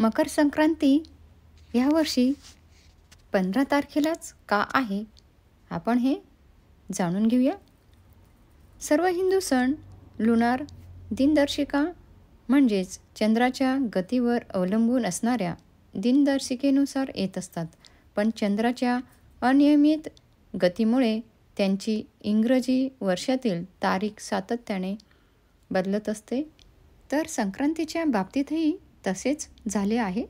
मकर संक्रांती वर्षी पंधरा तारखेलाच का आहे आपण हे जाणून घेऊया सर्व हिंदू सण लुनार दिनदर्शिका म्हणजेच चंद्राच्या गतीवर अवलंबून असणाऱ्या दिनदर्शिकेनुसार येत असतात पण चंद्राच्या अनियमित गतीमुळे त्यांची इंग्रजी वर्षातील तारीख सातत्याने बदलत असते तर संक्रांतीच्या बाबतीतही तसेच झाले आहे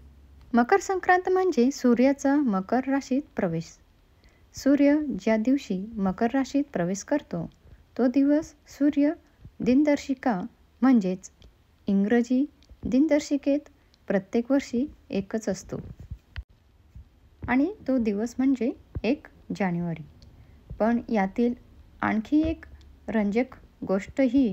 मकर संक्रांत म्हणजे सूर्याचा मकर राशीत प्रवेश सूर्य ज्या दिवशी मकर राशीत प्रवेश करतो तो दिवस सूर्य दिनदर्शिका म्हणजेच इंग्रजी दिनदर्शिकेत प्रत्येक वर्षी एकच असतो आणि तो दिवस म्हणजे एक जानेवारी पण यातील आणखी एक रंजक गोष्ट ही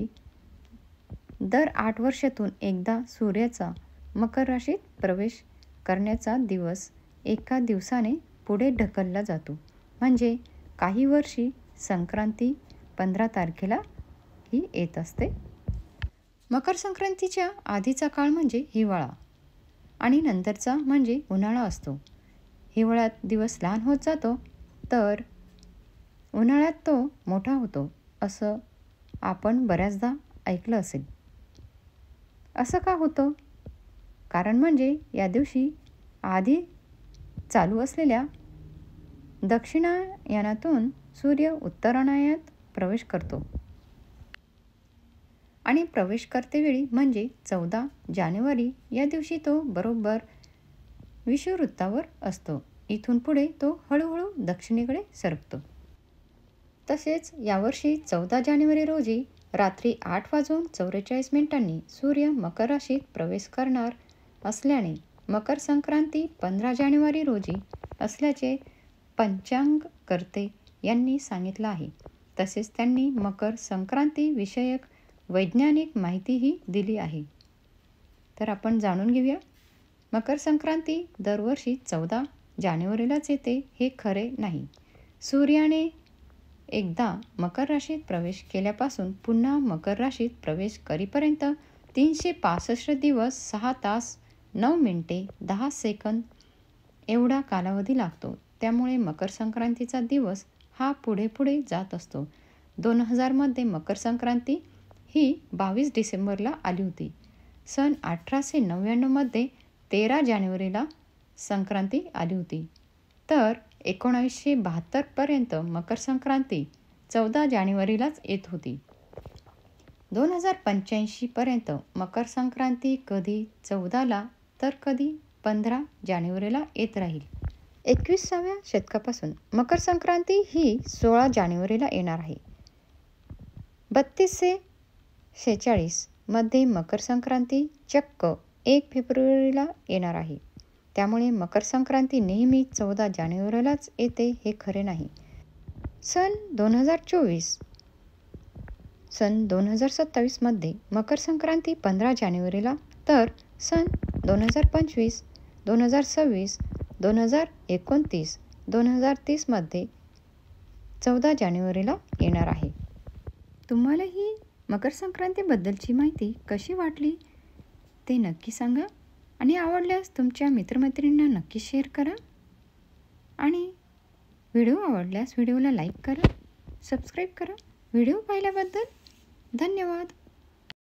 दर आठ वर्षातून एकदा सूर्याचा मकर राशीत प्रवेश करण्याचा दिवस एका दिवसाने पुढे ढकलला जातो म्हणजे काही वर्षी संक्रांती पंधरा तारखेला ही येत असते मकर संक्रांतीच्या आधीचा काळ म्हणजे हिवाळा आणि नंतरचा म्हणजे उन्हाळा असतो हिवाळ्यात दिवस लहान होत जातो तर उन्हाळ्यात तो मोठा होतो असं आपण बऱ्याचदा ऐकलं असेल असं का होतं कारण म्हणजे या दिवशी आधी चालू असलेल्या दक्षिणायनातून सूर्य उत्तरायणात प्रवेश करतो आणि प्रवेश करतेवेळी म्हणजे चौदा जानेवारी या दिवशी तो बरोबर विषुवृत्तावर असतो इथून पुढे तो हळूहळू दक्षिणेकडे सरकतो तसेच यावर्षी चौदा जानेवारी रोजी रात्री आठ वाजून चौवेचाळीस मिनिटांनी सूर्य मकर राशीत प्रवेश करणार असल्याने मकर संक्रांती पंधरा जानेवारी रोजी असल्याचे पंचांग करते यांनी सांगितलं आहे तसेच त्यांनी मकर संक्रांती विषयक वैज्ञानिक माहितीही दिली आहे तर आपण जाणून घेऊया मकर संक्रांती दरवर्षी चौदा जानेवारीलाच येते हे खरे नाही सूर्याने एकदा मकर राशीत प्रवेश केल्यापासून पुन्हा मकर राशीत प्रवेश करीपर्यंत तीनशे पासष्ट दिवस सहा तास नऊ मिनटे दहा सेकंद एवढा कालावधी लागतो त्यामुळे मकर संक्रांतीचा दिवस हा पुढे पुढे जात असतो दोन हजारमध्ये मकर संक्रांती ही बावीस डिसेंबरला आली होती सन अठराशे नव्याण्णवमध्ये तेरा जानेवारीला संक्रांती आली होती तर एकोणावीसशे बहात्तरपर्यंत मकर संक्रांती चौदा जानेवारीलाच येत होती दोन हजार पंच्याऐंशीपर्यंत मकर संक्रांती कधी चौदाला तर कधी पंधरा जानेवारीला येत राहील एकविसाव्या शतकापासून मकर संक्रांती ही सोळा जानेवारीला येणार आहे बत्तीसशे शेहेचाळीसमध्ये मकर संक्रांती चक्क एक फेब्रुवारीला येणार आहे त्यामुळे मकर संक्रांती नेहमी चौदा जानेवारीलाच येते हे खरे नाही सन दोन हजार चोवीस सन दोन हजार सत्तावीसमध्ये मकर संक्रांती पंधरा जानेवारीला तर सन दोन हजार पंचवीस दोन हजार सव्वीस दोन हजार एकोणतीस दोन हजार तीसमध्ये चौदा जानेवारीला येणार आहे तुम्हाला ही मकर संक्रांतीबद्दलची माहिती कशी वाटली ते नक्की सांगा आणि आवडल्यास तुमच्या मित्रमैत्रिणींना नक्की शेअर करा आणि व्हिडिओ आवडल्यास व्हिडिओला लाईक करा सबस्क्राईब करा व्हिडिओ पाहिल्याबद्दल धन्यवाद